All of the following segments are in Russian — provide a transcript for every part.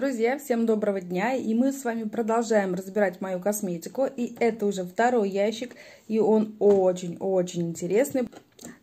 Друзья, всем доброго дня! И мы с вами продолжаем разбирать мою косметику. И это уже второй ящик, и он очень-очень интересный.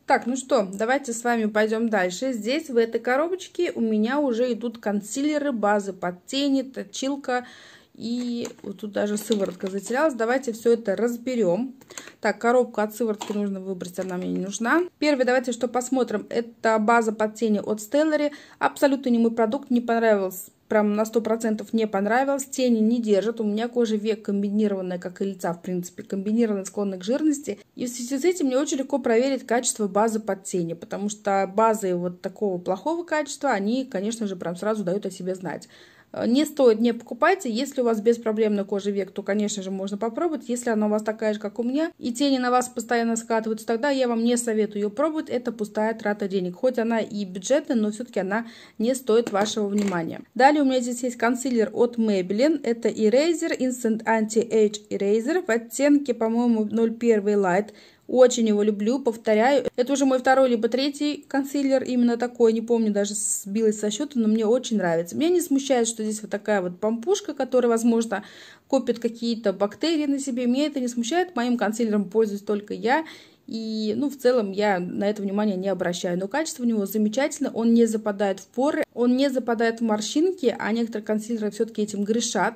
Так, ну что, давайте с вами пойдем дальше. Здесь, в этой коробочке, у меня уже идут консилеры, базы под тени, точилка. И вот тут даже сыворотка затерялась. Давайте все это разберем. Так, коробку от сыворотки нужно выбрать, она мне не нужна. Первое, давайте что посмотрим. Это база под тени от Stellary. Абсолютно не мой продукт, не понравился прям на сто процентов не понравилось. Тени не держат. У меня кожа век комбинированная, как и лица, в принципе, комбинированная, склонная к жирности. И в связи с этим мне очень легко проверить качество базы под тени, потому что базы вот такого плохого качества, они, конечно же, прям сразу дают о себе знать. Э, не стоит, не покупайте. Если у вас беспроблемная кожа век, то, конечно же, можно попробовать. Если она у вас такая же, как у меня, и тени на вас постоянно скатываются, тогда я вам не советую ее пробовать. Это пустая трата денег. Хоть она и бюджетная, но все-таки она не стоит вашего внимания. Далее у меня здесь есть консилер от Maybelline. Это Eraser Instant Anti-Age Eraser в оттенке, по-моему, 01 Light. Очень его люблю, повторяю. Это уже мой второй либо третий консилер, именно такой, не помню, даже сбилась со счета, но мне очень нравится. Меня не смущает, что здесь вот такая вот помпушка, которая, возможно, копит какие-то бактерии на себе. Меня это не смущает, моим консилером пользуюсь только я. И, ну, в целом я на это внимание не обращаю. Но качество у него замечательно, он не западает в поры, он не западает в морщинки, а некоторые консилеры все-таки этим грешат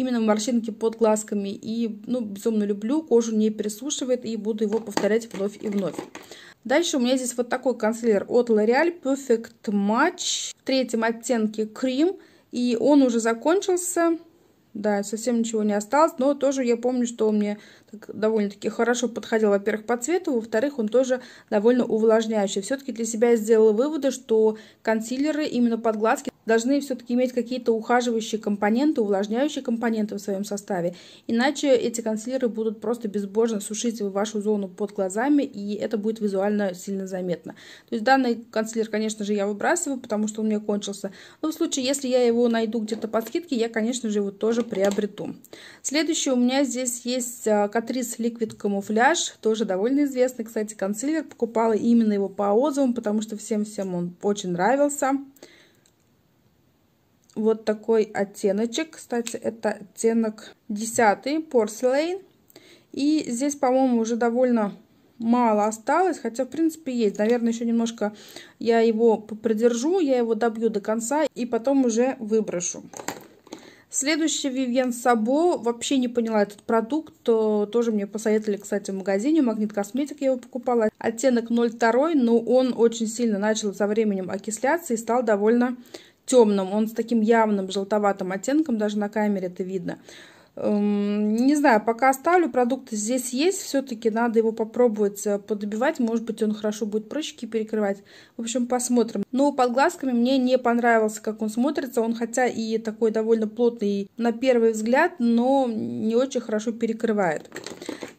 именно морщинки под глазками. И, ну, безумно люблю, кожу не пересушивает и буду его повторять вновь и вновь. Дальше у меня здесь вот такой консилер от L'Oreal Perfect Match в третьем оттенке крем. И он уже закончился. Да, совсем ничего не осталось, но тоже я помню, что он мне довольно-таки хорошо подходил, во-первых, по цвету, во-вторых, он тоже довольно увлажняющий. Все-таки для себя я сделала выводы, что консилеры именно под глазки должны все-таки иметь какие-то ухаживающие компоненты, увлажняющие компоненты в своем составе. Иначе эти консилеры будут просто безбожно сушить вашу зону под глазами, и это будет визуально сильно заметно. То есть данный консилер, конечно же, я выбрасываю, потому что он мне кончился. Но в случае, если я его найду где-то по скидке, я, конечно же, его тоже приобрету. Следующий у меня здесь есть а, Catrice Liquid Camouflage, тоже довольно известный, кстати, консилер. Покупала именно его по отзывам, потому что всем-всем он очень Нравился вот такой оттеночек. Кстати, это оттенок 10 Porcelain. И здесь, по-моему, уже довольно мало осталось, хотя, в принципе, есть. Наверное, еще немножко я его придержу, я его добью до конца и потом уже выброшу. Следующий Vivienne Сабо. Вообще не поняла этот продукт. Тоже мне посоветовали, кстати, в магазине. Магнит Косметик я его покупала. Оттенок 02, но он очень сильно начал со временем окисляться и стал довольно темном, он с таким явным желтоватым оттенком, даже на камере это видно. Эм, не знаю, пока оставлю, продукт здесь есть, все-таки надо его попробовать э, подобивать, может быть он хорошо будет прыщики перекрывать, в общем посмотрим. Но под глазками мне не понравился, как он смотрится, он хотя и такой довольно плотный на первый взгляд, но не очень хорошо перекрывает.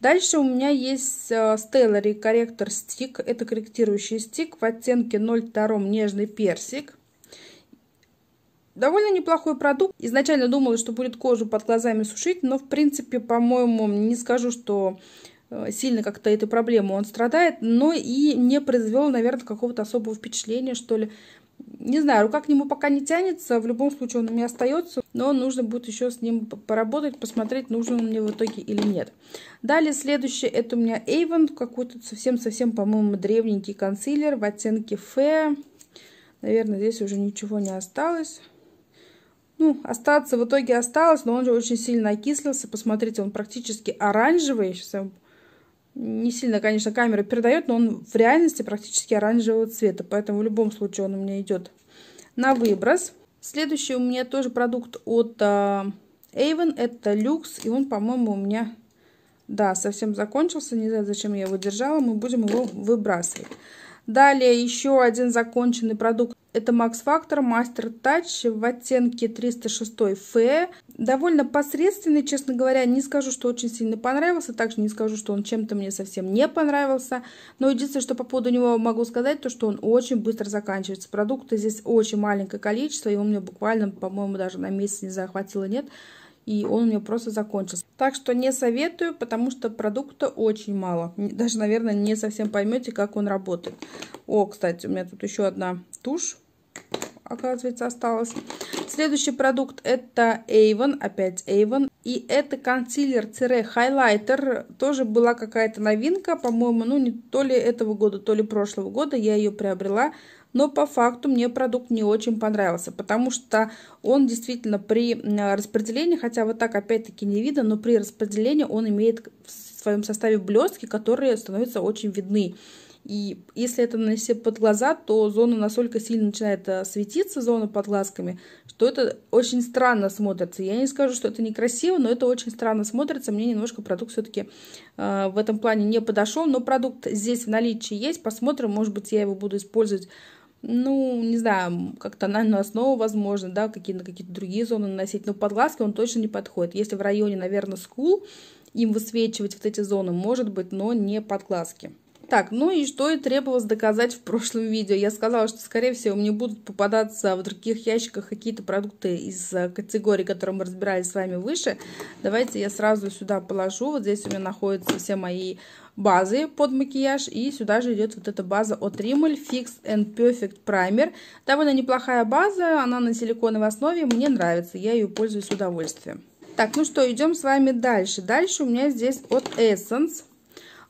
Дальше у меня есть э, Stellary корректор стик, это корректирующий стик в оттенке 02 нежный персик. Довольно неплохой продукт. Изначально думала, что будет кожу под глазами сушить, но, в принципе, по-моему, не скажу, что э, сильно как-то этой проблемы он страдает, но и не произвел, наверное, какого-то особого впечатления, что ли. Не знаю, рука к нему пока не тянется, в любом случае он у меня остается, но нужно будет еще с ним поработать, посмотреть, нужен он мне в итоге или нет. Далее следующее, это у меня Avon, какой-то совсем-совсем, по-моему, древненький консилер в оттенке Fair. Наверное, здесь уже ничего не осталось ну, остаться в итоге осталось, но он же очень сильно окислился. Посмотрите, он практически оранжевый. Сейчас я не сильно, конечно, камера передает, но он в реальности практически оранжевого цвета. Поэтому в любом случае он у меня идет на выброс. Следующий у меня тоже продукт от а, Avon. Это люкс. И он, по-моему, у меня, да, совсем закончился. Не знаю, зачем я его держала. Мы будем его выбрасывать. Далее еще один законченный продукт. Это Max Factor Master Touch в оттенке 306 F. Довольно посредственный, честно говоря. Не скажу, что очень сильно понравился. Также не скажу, что он чем-то мне совсем не понравился. Но единственное, что по поводу него могу сказать, то что он очень быстро заканчивается. Продукта здесь очень маленькое количество. Его мне буквально, по-моему, даже на месяц не захватило, нет и он у меня просто закончился. Так что не советую, потому что продукта очень мало. Даже, наверное, не совсем поймете, как он работает. О, кстати, у меня тут еще одна тушь, оказывается, осталась. Следующий продукт это Avon, опять Avon. И это консилер-хайлайтер. Тоже была какая-то новинка, по-моему, ну не то ли этого года, то ли прошлого года. Я ее приобрела но по факту мне продукт не очень понравился, потому что он действительно при распределении, хотя вот так опять-таки не видно, но при распределении он имеет в своем составе блестки, которые становятся очень видны. И если это нанести под глаза, то зона настолько сильно начинает э, светиться, зона под глазками, что это очень странно смотрится. Я не скажу, что это некрасиво, но это очень странно смотрится. Мне немножко продукт все-таки э, в этом плане не подошел, но продукт здесь в наличии есть. Посмотрим, может быть, я его буду использовать ну, не знаю, как тональную основу, возможно, да, какие, на какие-то другие зоны наносить, но под глазки он точно не подходит. Если в районе, наверное, скул, им высвечивать вот эти зоны, может быть, но не под глазки. Так, ну и что и требовалось доказать в прошлом видео. Я сказала, что, скорее всего, мне будут попадаться в других ящиках какие-то продукты из э, категории, которые мы разбирали с вами выше. Давайте я сразу сюда положу. Вот здесь у меня находятся все мои базы под макияж. И сюда же идет вот эта база от Rimmel Fix and Perfect Primer. Довольно неплохая база, она на силиконовой основе. Мне нравится, я ее пользуюсь с удовольствием. Так, ну что, идем с вами дальше. Дальше у меня здесь от Essence.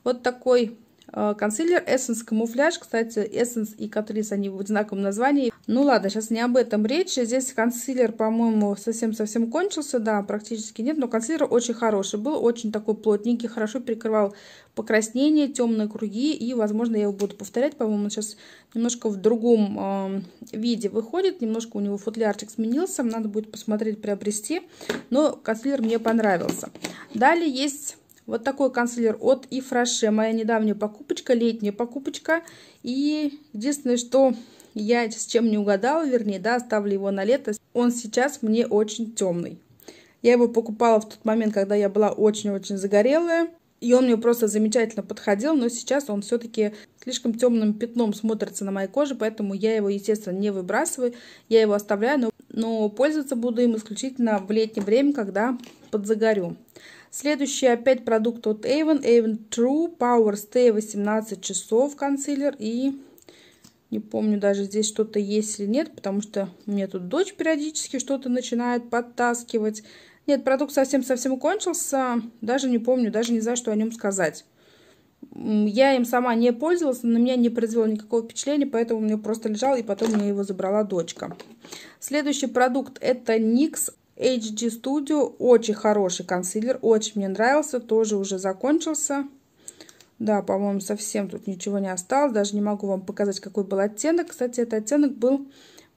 Вот такой а, консилер Essence Камуфляж. Кстати, Essence и Catrice, они в одинаковом названии. Ну ладно, сейчас не об этом речь. Здесь консилер, по-моему, совсем-совсем кончился. Да, практически нет, но консилер очень хороший был. Очень такой плотненький, хорошо прикрывал покраснение, темные круги. И, возможно, я его буду повторять. По-моему, сейчас немножко в другом э, виде выходит. Немножко у него футлярчик сменился. Надо будет посмотреть, приобрести. Но консилер мне понравился. Далее есть вот такой консилер от и Моя недавняя покупочка, летняя покупочка. И единственное, что я с чем не угадала, вернее, да, оставлю его на лето. Он сейчас мне очень темный. Я его покупала в тот момент, когда я была очень-очень загорелая. И он мне просто замечательно подходил, но сейчас он все-таки слишком темным пятном смотрится на моей коже, поэтому я его, естественно, не выбрасываю. Я его оставляю, но, но пользоваться буду им исключительно в летнее время, когда подзагорю. Следующий опять продукт от Avon. Avon True Power Stay 18 часов консилер. И не помню даже здесь что-то есть или нет, потому что мне тут дочь периодически что-то начинает подтаскивать. Нет, продукт совсем-совсем кончился. Даже не помню, даже не знаю, что о нем сказать. Я им сама не пользовалась, на меня не произвело никакого впечатления, поэтому у меня просто лежал, и потом мне его забрала дочка. Следующий продукт это NYX HD Studio очень хороший консилер, очень мне нравился, тоже уже закончился. Да, по-моему, совсем тут ничего не осталось, даже не могу вам показать, какой был оттенок. Кстати, этот оттенок был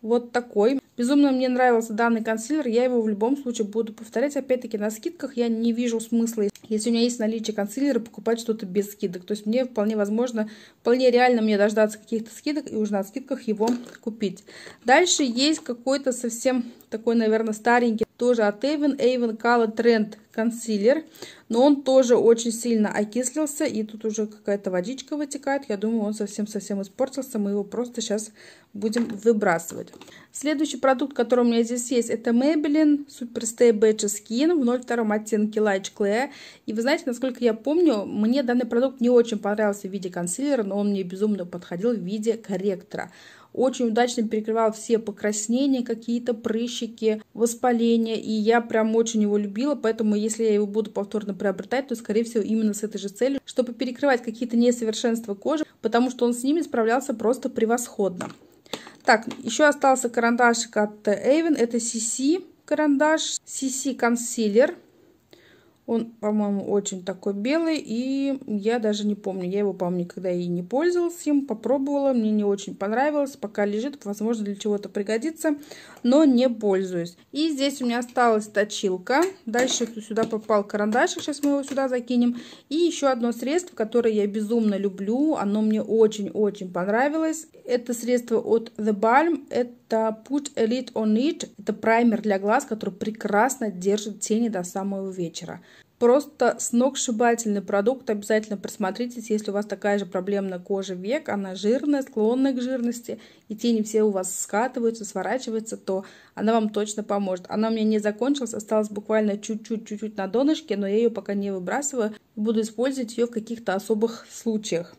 вот такой. Безумно мне нравился данный консилер, я его в любом случае буду повторять. Опять-таки на скидках я не вижу смысла, если у меня есть наличие консилера, покупать что-то без скидок. То есть мне вполне возможно, вполне реально мне дождаться каких-то скидок и уже на скидках его купить. Дальше есть какой-то совсем такой, наверное, старенький, тоже от Avon, Avon Color Trend консилер, но он тоже очень сильно окислился, и тут уже какая-то водичка вытекает, я думаю, он совсем-совсем испортился, мы его просто сейчас будем выбрасывать. Следующий продукт, который у меня здесь есть, это Maybelline Super Stay Beige Skin в 02 оттенке Light Clay. И вы знаете, насколько я помню, мне данный продукт не очень понравился в виде консилера, но он мне безумно подходил в виде корректора очень удачно перекрывал все покраснения, какие-то прыщики, воспаления, и я прям очень его любила, поэтому если я его буду повторно приобретать, то, скорее всего, именно с этой же целью, чтобы перекрывать какие-то несовершенства кожи, потому что он с ними справлялся просто превосходно. Так, еще остался карандашик от Avon. Это CC карандаш, CC консилер. Он, по-моему, очень такой белый, и я даже не помню. Я его, помню, никогда и не пользовалась им, попробовала, мне не очень понравилось. Пока лежит, возможно, для чего-то пригодится, но не пользуюсь. И здесь у меня осталась точилка. Дальше сюда попал карандашик, сейчас мы его сюда закинем. И еще одно средство, которое я безумно люблю, оно мне очень-очень понравилось. Это средство от The Balm, это это Put Elite on It. Это праймер для глаз, который прекрасно держит тени до самого вечера. Просто сногсшибательный продукт, обязательно присмотритесь, если у вас такая же проблемная кожа век, она жирная, склонная к жирности, и тени все у вас скатываются, сворачиваются, то она вам точно поможет. Она у меня не закончилась, осталась буквально чуть-чуть-чуть на донышке, но я ее пока не выбрасываю, буду использовать ее в каких-то особых случаях.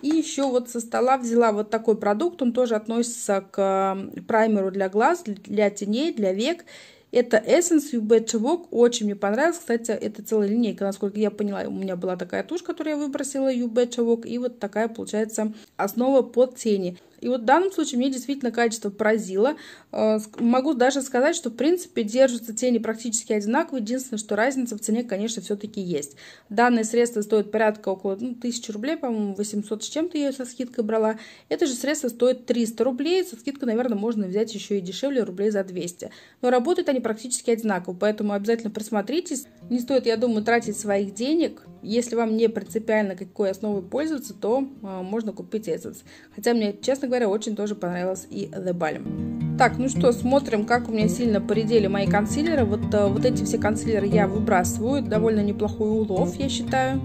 И еще вот со стола взяла вот такой продукт, он тоже относится к эм, праймеру для глаз, для теней, для век, это Essence You Better Очень мне понравилось. Кстати, это целая линейка, насколько я поняла. У меня была такая тушь, которую я выбросила, You Better И вот такая получается основа под тени. И вот в данном случае мне действительно качество поразило. Э, могу даже сказать, что в принципе держатся тени практически одинаково. Единственное, что разница в цене, конечно, все-таки есть. Данное средство стоит порядка около ну, 1000 рублей, по-моему, 800 с чем-то я ее со скидкой брала. Это же средство стоит 300 рублей. Со скидкой, наверное, можно взять еще и дешевле, рублей за 200. Но работают они практически одинаково, поэтому обязательно присмотритесь. Не стоит, я думаю, тратить своих денег если вам не принципиально, какой основой пользоваться, то э, можно купить этот. Хотя мне, честно говоря, очень тоже понравилась и The Balm. Так, ну что, смотрим, как у меня сильно поредели мои консилеры. Вот, э, вот эти все консилеры я выбрасываю. Довольно неплохой улов, я считаю.